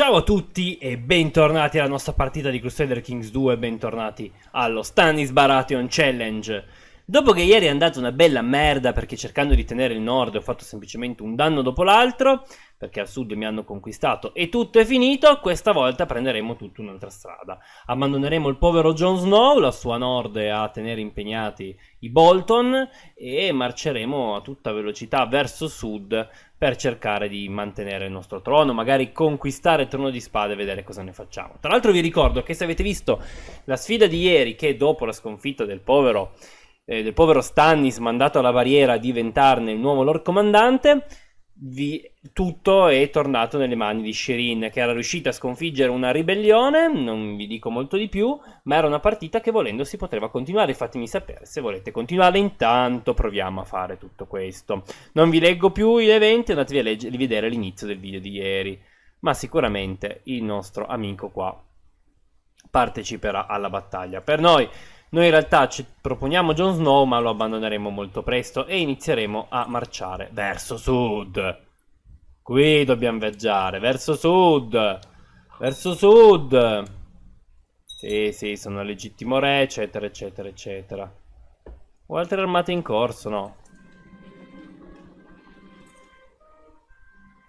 Ciao a tutti e bentornati alla nostra partita di Crusader Kings 2, bentornati allo Stanis Baratheon Challenge. Dopo che ieri è andata una bella merda perché cercando di tenere il nord ho fatto semplicemente un danno dopo l'altro, perché al sud mi hanno conquistato e tutto è finito, questa volta prenderemo tutta un'altra strada. Abbandoneremo il povero Jon Snow, la sua nord a tenere impegnati i Bolton e marceremo a tutta velocità verso sud per cercare di mantenere il nostro trono, magari conquistare il trono di spada e vedere cosa ne facciamo. Tra l'altro vi ricordo che se avete visto la sfida di ieri che dopo la sconfitta del povero eh, del povero Stannis mandato alla barriera a diventarne il nuovo Lord Comandante, vi, tutto è tornato nelle mani di Shirin, che era riuscita a sconfiggere una ribellione, non vi dico molto di più, ma era una partita che volendo si poteva continuare, fatemi sapere se volete continuare, intanto proviamo a fare tutto questo. Non vi leggo più gli eventi, andatevi a legge- rivedere l'inizio del video di ieri, ma sicuramente il nostro amico qua parteciperà alla battaglia. Per noi noi in realtà ci proponiamo Jon Snow, ma lo abbandoneremo molto presto e inizieremo a marciare verso sud. Qui dobbiamo viaggiare, verso sud. Verso sud. Sì, sì, sono legittimo re, eccetera, eccetera, eccetera. O altre armate in corso, no?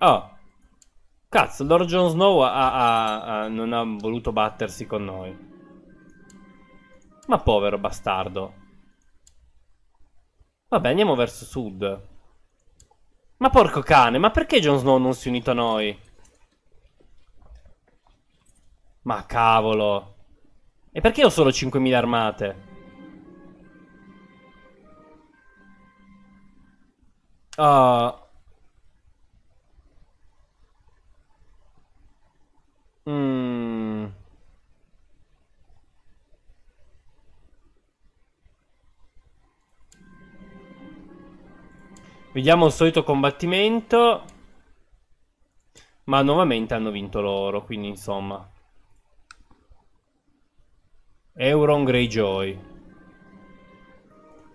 Oh. Cazzo, Lord Jon Snow ha, ha, ha, non ha voluto battersi con noi. Ma povero bastardo. Vabbè, andiamo verso sud. Ma porco cane, ma perché Jon Snow non si è unito a noi? Ma cavolo. E perché ho solo 5.000 armate? Oh. Uh. Mmm... Vediamo il solito combattimento. Ma nuovamente hanno vinto loro, quindi insomma. Euron Greyjoy.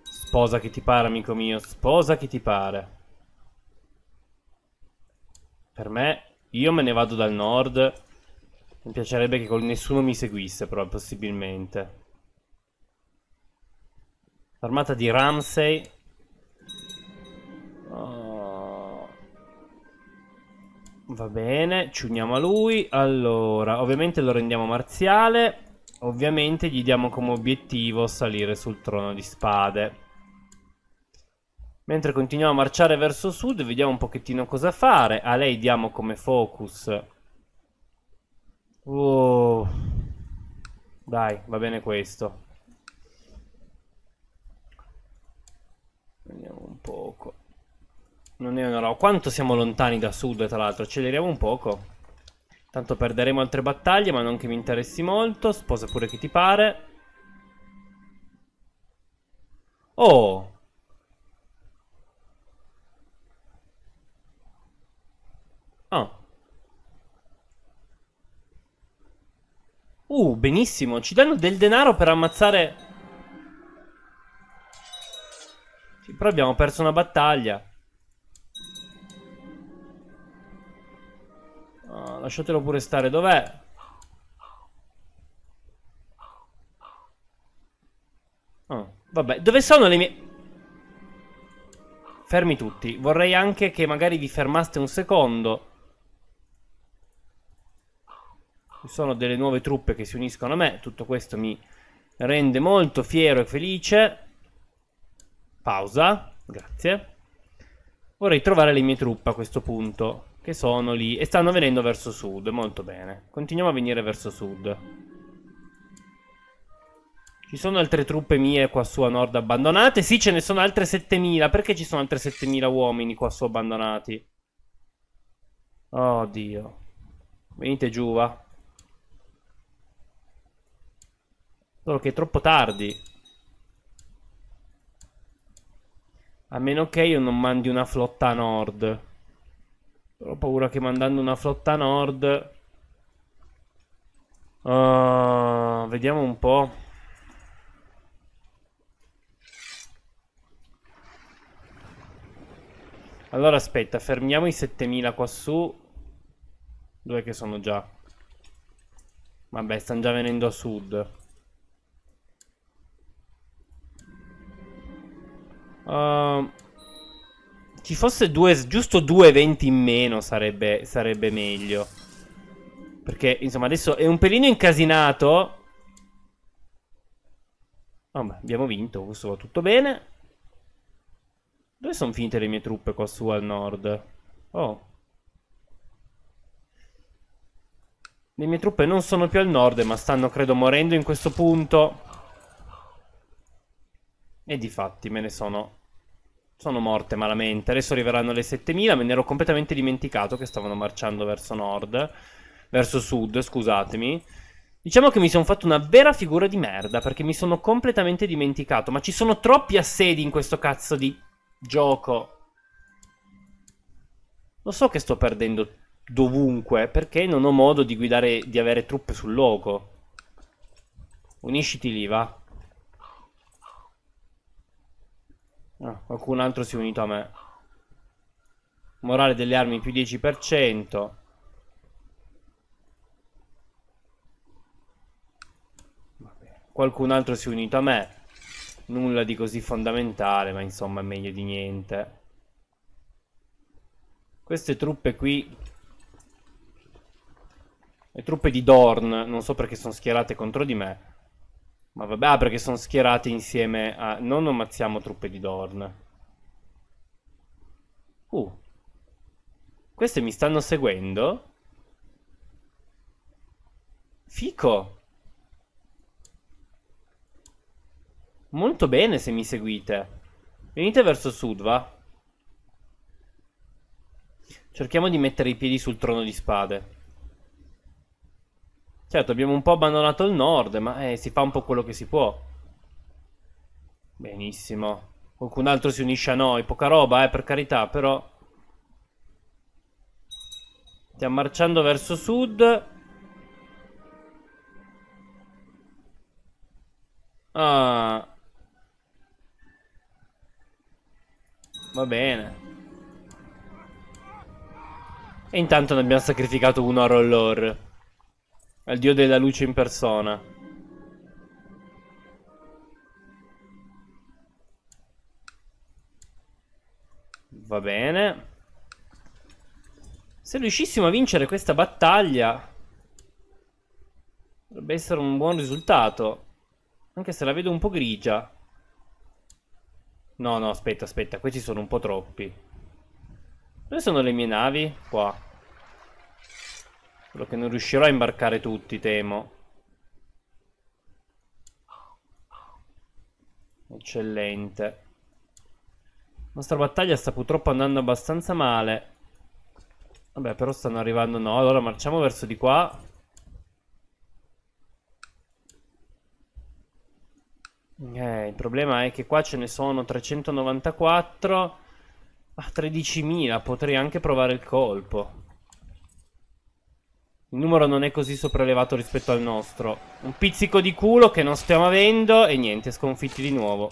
Sposa che ti pare, amico mio. Sposa che ti pare. Per me, io me ne vado dal nord. Mi piacerebbe che nessuno mi seguisse, però, possibilmente. L'armata di Ramsey Oh. Va bene, ci uniamo a lui. Allora, ovviamente lo rendiamo marziale. Ovviamente gli diamo come obiettivo salire sul trono di spade. Mentre continuiamo a marciare verso sud, vediamo un pochettino cosa fare. A lei diamo come focus. Oh. Dai, va bene questo. Vediamo un poco. Non è una roba. Quanto siamo lontani da sud, tra l'altro? Acceleriamo un poco. Tanto perderemo altre battaglie, ma non che mi interessi molto. Sposa pure chi ti pare. Oh! Oh. Uh, benissimo. Ci danno del denaro per ammazzare... Sì, però abbiamo perso una battaglia. Lasciatelo pure stare. Dov'è? Oh, vabbè. Dove sono le mie... Fermi tutti. Vorrei anche che magari vi fermaste un secondo. Ci sono delle nuove truppe che si uniscono a me. Tutto questo mi rende molto fiero e felice. Pausa. Grazie. Vorrei trovare le mie truppe a questo punto. Che sono lì e stanno venendo verso sud, molto bene. Continuiamo a venire verso sud. Ci sono altre truppe mie qua su a nord abbandonate? Sì, ce ne sono altre 7000. Perché ci sono altre 7000 uomini qua su abbandonati? Oddio. Oh, Venite giù, va. Solo che è troppo tardi. A meno che io non mandi una flotta a nord. Ho paura che mandando una flotta a nord... Uh, vediamo un po'. Allora aspetta, fermiamo i 7000 quassù. Dove che sono già? Vabbè, stanno già venendo a sud. Uh, ci fosse due, giusto due eventi in meno sarebbe, sarebbe meglio. Perché, insomma, adesso è un pelino incasinato. Vabbè, abbiamo vinto, questo va tutto bene. Dove sono finite le mie truppe qua su al nord? Oh. Le mie truppe non sono più al nord, ma stanno, credo, morendo in questo punto. E di fatti me ne sono sono morte malamente. Adesso arriveranno le 7000. Me ne ero completamente dimenticato che stavano marciando verso nord. Verso sud, scusatemi. Diciamo che mi sono fatto una vera figura di merda perché mi sono completamente dimenticato. Ma ci sono troppi assedi in questo cazzo di gioco. Lo so che sto perdendo dovunque perché non ho modo di guidare, di avere truppe sul luogo. Unisciti lì, va. No, ah, qualcun altro si è unito a me. Morale delle armi più 10%. Qualcun altro si è unito a me. Nulla di così fondamentale, ma insomma è meglio di niente. Queste truppe qui... Le truppe di Dorn, non so perché sono schierate contro di me. Ma vabbè, ah, perché sono schierate insieme a... Non ammazziamo truppe di Dorn. Uh. Queste mi stanno seguendo? Fico! Molto bene se mi seguite. Venite verso sud, va? Cerchiamo di mettere i piedi sul trono di spade. Certo, abbiamo un po' abbandonato il nord, ma eh, si fa un po' quello che si può. Benissimo. Qualcun altro si unisce a noi. Poca roba, eh, per carità, però... Stiamo marciando verso sud. Ah... Va bene. E intanto ne abbiamo sacrificato uno a Rollor. È il dio della luce in persona. Va bene. Se riuscissimo a vincere questa battaglia... Dovrebbe essere un buon risultato. Anche se la vedo un po' grigia. No, no, aspetta, aspetta. Questi sono un po' troppi. Dove sono le mie navi? Qua. Solo che non riuscirò a imbarcare tutti, temo. Eccellente. La nostra battaglia sta purtroppo andando abbastanza male. Vabbè, però stanno arrivando no. Allora marciamo verso di qua. Eh, il problema è che qua ce ne sono 394. Ah, 13.000. Potrei anche provare il colpo. Il numero non è così sopraelevato rispetto al nostro. Un pizzico di culo che non stiamo avendo e niente, sconfitti di nuovo.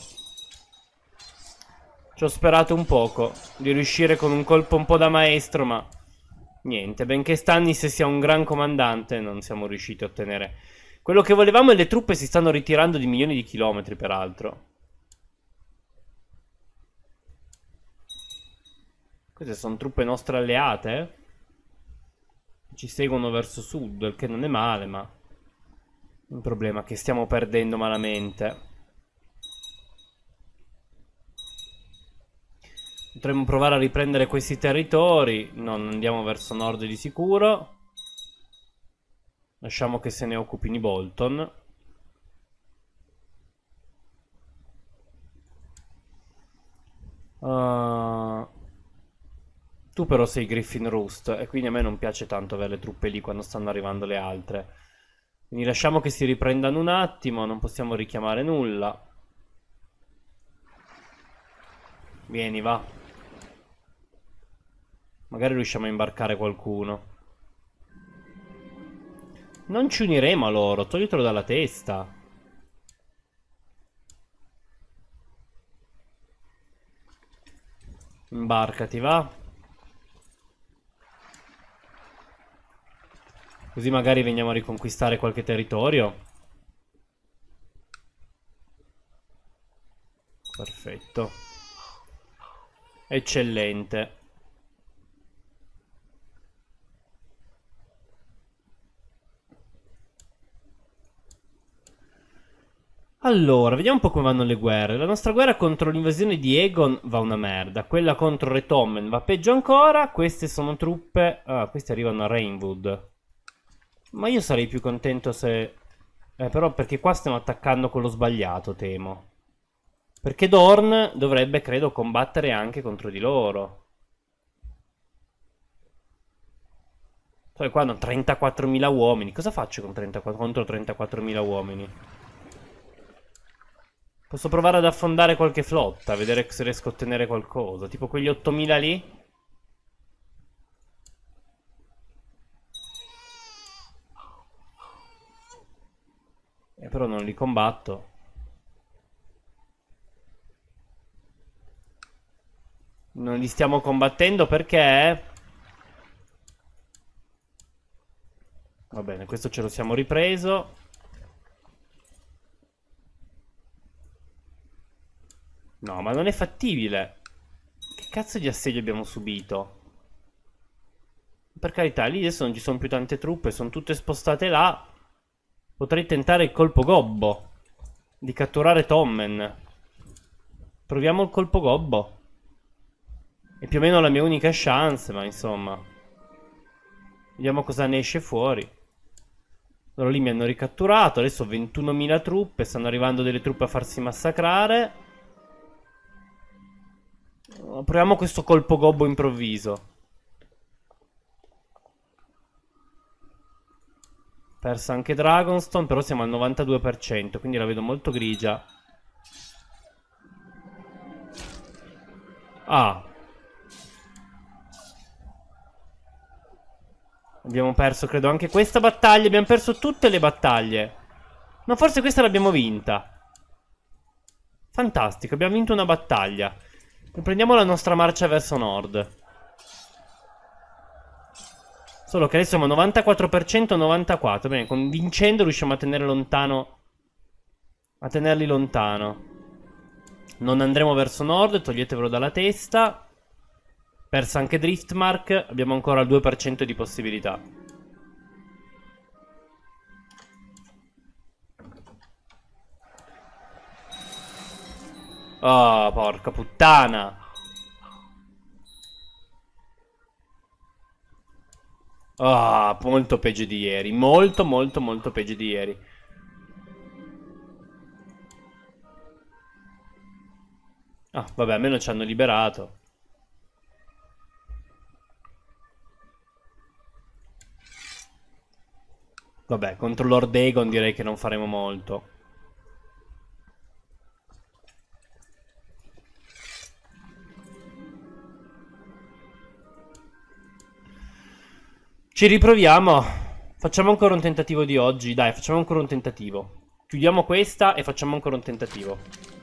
Ci ho sperato un poco di riuscire con un colpo un po' da maestro, ma niente. Benché Stannis sia un gran comandante, non siamo riusciti a ottenere quello che volevamo e le truppe si stanno ritirando di milioni di chilometri, peraltro. Queste sono truppe nostre alleate, eh? ci seguono verso sud, il che non è male, ma un problema che stiamo perdendo malamente. Potremmo provare a riprendere questi territori, no, non andiamo verso nord di sicuro. Lasciamo che se ne occupino i Bolton. Uh, tu però sei Griffin Roost e quindi a me non piace tanto avere le truppe lì quando stanno arrivando le altre. Quindi lasciamo che si riprendano un attimo, non possiamo richiamare nulla. Vieni, va. Magari riusciamo a imbarcare qualcuno. Non ci uniremo a loro, toglietelo dalla testa. Imbarcati, va. Così magari veniamo a riconquistare qualche territorio. Perfetto. Eccellente. Allora, vediamo un po' come vanno le guerre. La nostra guerra contro l'invasione di Egon va una merda. Quella contro Retommen va peggio ancora. Queste sono truppe... Ah, queste arrivano a Rainwood. Ma io sarei più contento se... Eh, però perché qua stiamo attaccando quello sbagliato, temo. Perché Dorn dovrebbe, credo, combattere anche contro di loro. Poi cioè, qua hanno 34.000 uomini. Cosa faccio con 34, contro 34.000 uomini? Posso provare ad affondare qualche flotta, vedere se riesco a ottenere qualcosa. Tipo quegli 8.000 lì? e eh, però non li combatto. Non li stiamo combattendo perché... Va bene, questo ce lo siamo ripreso. No, ma non è fattibile. Che cazzo di assedio abbiamo subito? Per carità, lì adesso non ci sono più tante truppe, sono tutte spostate là. Potrei tentare il colpo gobbo. Di catturare Tommen. Proviamo il colpo gobbo. È più o meno la mia unica chance, ma insomma. Vediamo cosa ne esce fuori. Loro lì mi hanno ricatturato. Adesso ho 21.000 truppe. Stanno arrivando delle truppe a farsi massacrare. Proviamo questo colpo gobbo improvviso. Persa anche Dragonstone, però siamo al 92%, quindi la vedo molto grigia. Ah. Abbiamo perso, credo, anche questa battaglia. Abbiamo perso tutte le battaglie. Ma forse questa l'abbiamo vinta. Fantastico, abbiamo vinto una battaglia. Riprendiamo la nostra marcia verso nord. Solo che adesso siamo 94%, 94%. Bene, convincendo riusciamo a tenere lontano. A tenerli lontano. Non andremo verso nord, toglietevelo dalla testa. Persa anche Driftmark, abbiamo ancora il 2% di possibilità. Oh, porca puttana. Ah, oh, molto peggio di ieri. Molto, molto, molto peggio di ieri. Ah, vabbè, almeno ci hanno liberato. Vabbè, contro Lord Aegon direi che non faremo molto. Ci riproviamo. Facciamo ancora un tentativo di oggi. Dai, facciamo ancora un tentativo. Chiudiamo questa e facciamo ancora un tentativo.